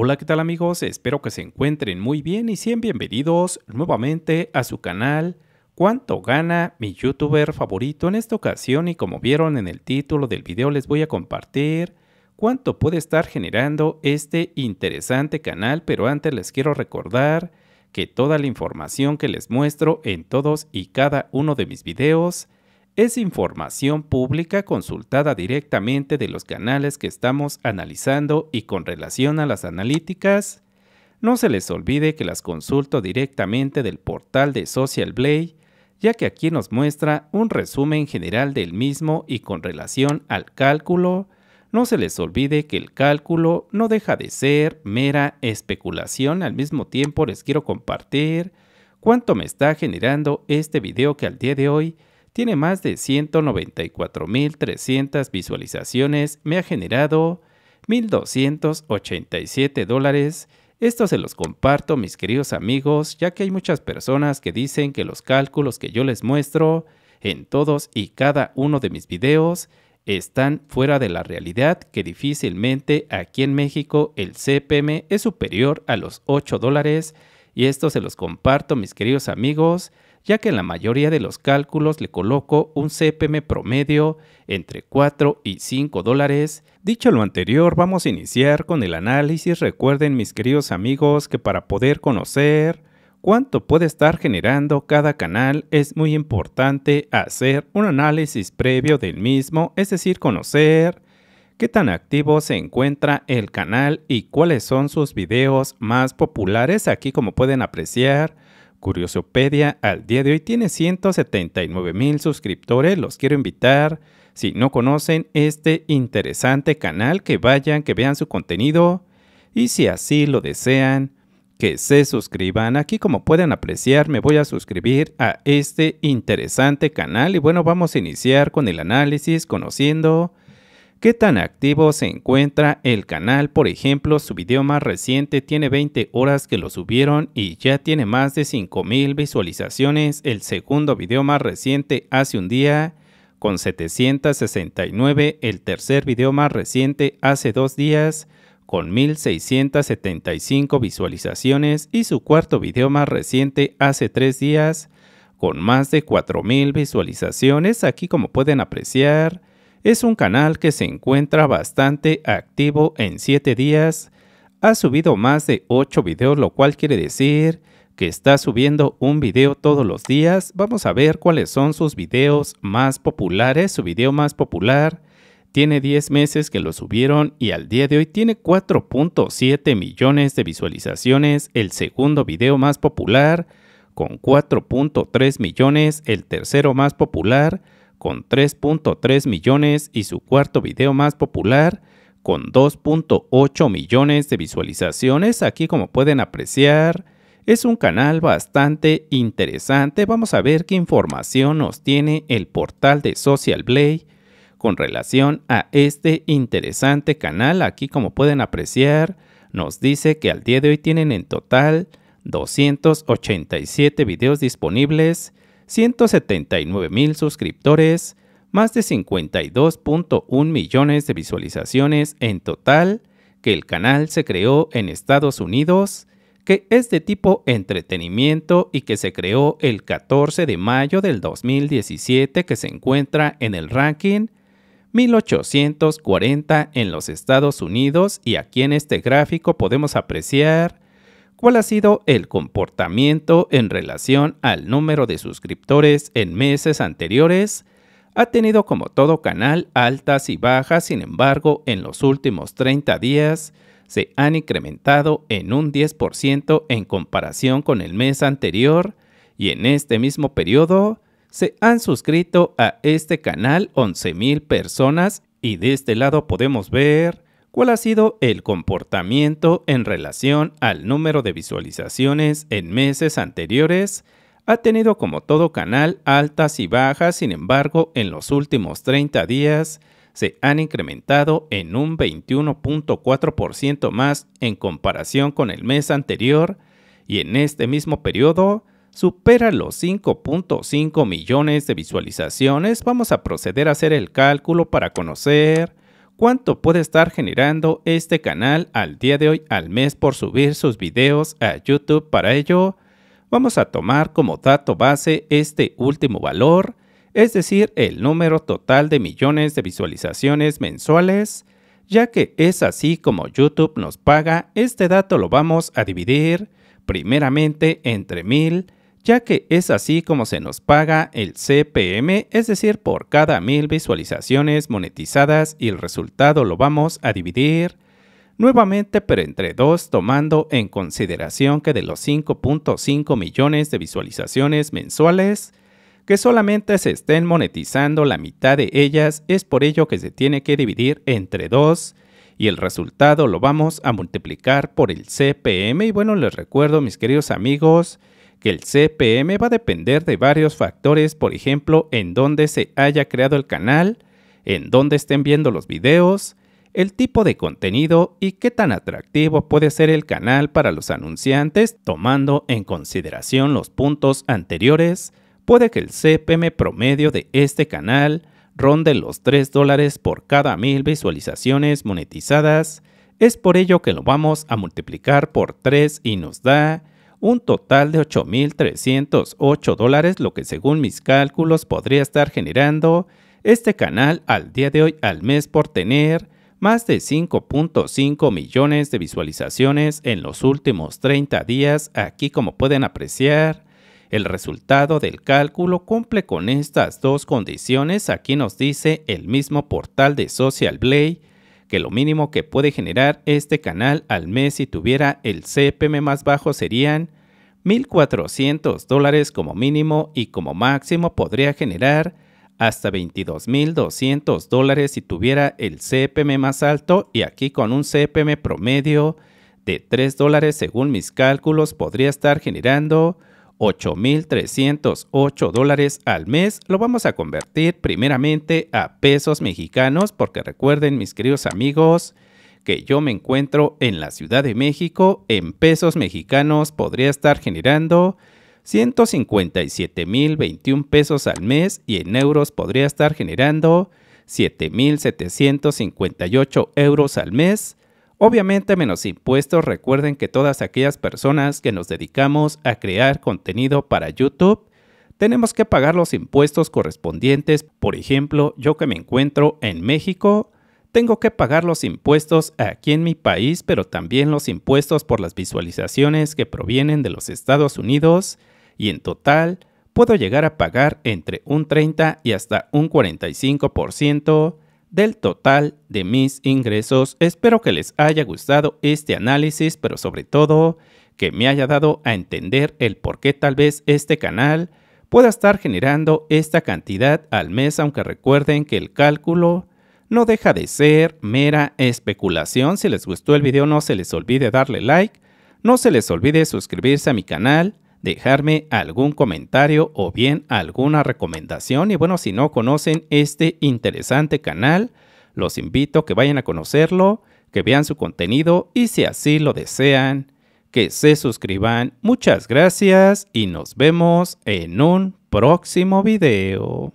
Hola, ¿qué tal amigos? Espero que se encuentren muy bien y sean bienvenidos nuevamente a su canal ¿Cuánto gana mi youtuber favorito? En esta ocasión y como vieron en el título del video les voy a compartir cuánto puede estar generando este interesante canal, pero antes les quiero recordar que toda la información que les muestro en todos y cada uno de mis videos es información pública consultada directamente de los canales que estamos analizando y con relación a las analíticas, no se les olvide que las consulto directamente del portal de Social Blade, ya que aquí nos muestra un resumen general del mismo y con relación al cálculo, no se les olvide que el cálculo no deja de ser mera especulación, al mismo tiempo les quiero compartir cuánto me está generando este video que al día de hoy tiene más de 194.300 visualizaciones, me ha generado 1.287 dólares. Esto se los comparto mis queridos amigos, ya que hay muchas personas que dicen que los cálculos que yo les muestro en todos y cada uno de mis videos están fuera de la realidad que difícilmente aquí en México el CPM es superior a los 8 dólares y esto se los comparto mis queridos amigos ya que en la mayoría de los cálculos le coloco un CPM promedio entre 4 y 5 dólares. Dicho lo anterior, vamos a iniciar con el análisis. Recuerden mis queridos amigos que para poder conocer cuánto puede estar generando cada canal es muy importante hacer un análisis previo del mismo, es decir, conocer qué tan activo se encuentra el canal y cuáles son sus videos más populares. Aquí como pueden apreciar, Curiosopedia al día de hoy tiene 179 mil suscriptores. Los quiero invitar. Si no conocen este interesante canal, que vayan, que vean su contenido. Y si así lo desean, que se suscriban. Aquí como pueden apreciar me voy a suscribir a este interesante canal. Y bueno, vamos a iniciar con el análisis conociendo qué tan activo se encuentra el canal. Por ejemplo, su video más reciente tiene 20 horas que lo subieron y ya tiene más de 5000 visualizaciones. El segundo video más reciente hace un día con 769. El tercer video más reciente hace dos días con 1675 visualizaciones y su cuarto video más reciente hace tres días con más de 4000 visualizaciones. Aquí como pueden apreciar es un canal que se encuentra bastante activo en 7 días. Ha subido más de 8 videos, lo cual quiere decir que está subiendo un video todos los días. Vamos a ver cuáles son sus videos más populares. Su video más popular tiene 10 meses que lo subieron y al día de hoy tiene 4.7 millones de visualizaciones. El segundo video más popular con 4.3 millones. El tercero más popular con 3.3 millones y su cuarto video más popular con 2.8 millones de visualizaciones. Aquí como pueden apreciar es un canal bastante interesante. Vamos a ver qué información nos tiene el portal de Social Blade con relación a este interesante canal. Aquí como pueden apreciar nos dice que al día de hoy tienen en total 287 videos disponibles 179 mil suscriptores, más de 52.1 millones de visualizaciones en total, que el canal se creó en Estados Unidos, que es de tipo entretenimiento y que se creó el 14 de mayo del 2017 que se encuentra en el ranking 1840 en los Estados Unidos y aquí en este gráfico podemos apreciar cuál ha sido el comportamiento en relación al número de suscriptores en meses anteriores, ha tenido como todo canal altas y bajas, sin embargo, en los últimos 30 días se han incrementado en un 10% en comparación con el mes anterior y en este mismo periodo se han suscrito a este canal 11.000 personas y de este lado podemos ver cuál ha sido el comportamiento en relación al número de visualizaciones en meses anteriores, ha tenido como todo canal altas y bajas, sin embargo, en los últimos 30 días se han incrementado en un 21.4% más en comparación con el mes anterior y en este mismo periodo supera los 5.5 millones de visualizaciones. Vamos a proceder a hacer el cálculo para conocer cuánto puede estar generando este canal al día de hoy al mes por subir sus videos a YouTube. Para ello, vamos a tomar como dato base este último valor, es decir, el número total de millones de visualizaciones mensuales, ya que es así como YouTube nos paga, este dato lo vamos a dividir primeramente entre mil ya que es así como se nos paga el CPM, es decir, por cada mil visualizaciones monetizadas y el resultado lo vamos a dividir nuevamente pero entre dos tomando en consideración que de los 5.5 millones de visualizaciones mensuales, que solamente se estén monetizando la mitad de ellas, es por ello que se tiene que dividir entre dos y el resultado lo vamos a multiplicar por el CPM. Y bueno, les recuerdo mis queridos amigos, que el CPM va a depender de varios factores, por ejemplo, en dónde se haya creado el canal, en dónde estén viendo los videos, el tipo de contenido y qué tan atractivo puede ser el canal para los anunciantes, tomando en consideración los puntos anteriores, puede que el CPM promedio de este canal ronde los 3 dólares por cada mil visualizaciones monetizadas, es por ello que lo vamos a multiplicar por 3 y nos da un total de 8.308 dólares, lo que según mis cálculos podría estar generando este canal al día de hoy al mes por tener más de 5.5 millones de visualizaciones en los últimos 30 días. Aquí como pueden apreciar, el resultado del cálculo cumple con estas dos condiciones. Aquí nos dice el mismo portal de Social Blade que lo mínimo que puede generar este canal al mes si tuviera el CPM más bajo serían 1.400 dólares como mínimo y como máximo podría generar hasta 22.200 dólares si tuviera el CPM más alto y aquí con un CPM promedio de 3 dólares según mis cálculos podría estar generando 8.308 dólares al mes lo vamos a convertir primeramente a pesos mexicanos porque recuerden mis queridos amigos que yo me encuentro en la Ciudad de México en pesos mexicanos podría estar generando 157.021 pesos al mes y en euros podría estar generando 7.758 euros al mes Obviamente menos impuestos, recuerden que todas aquellas personas que nos dedicamos a crear contenido para YouTube, tenemos que pagar los impuestos correspondientes. Por ejemplo, yo que me encuentro en México, tengo que pagar los impuestos aquí en mi país, pero también los impuestos por las visualizaciones que provienen de los Estados Unidos y en total puedo llegar a pagar entre un 30 y hasta un 45% del total de mis ingresos. Espero que les haya gustado este análisis, pero sobre todo que me haya dado a entender el por qué tal vez este canal pueda estar generando esta cantidad al mes, aunque recuerden que el cálculo no deja de ser mera especulación. Si les gustó el video no se les olvide darle like, no se les olvide suscribirse a mi canal dejarme algún comentario o bien alguna recomendación. Y bueno, si no conocen este interesante canal, los invito a que vayan a conocerlo, que vean su contenido y si así lo desean, que se suscriban. Muchas gracias y nos vemos en un próximo video.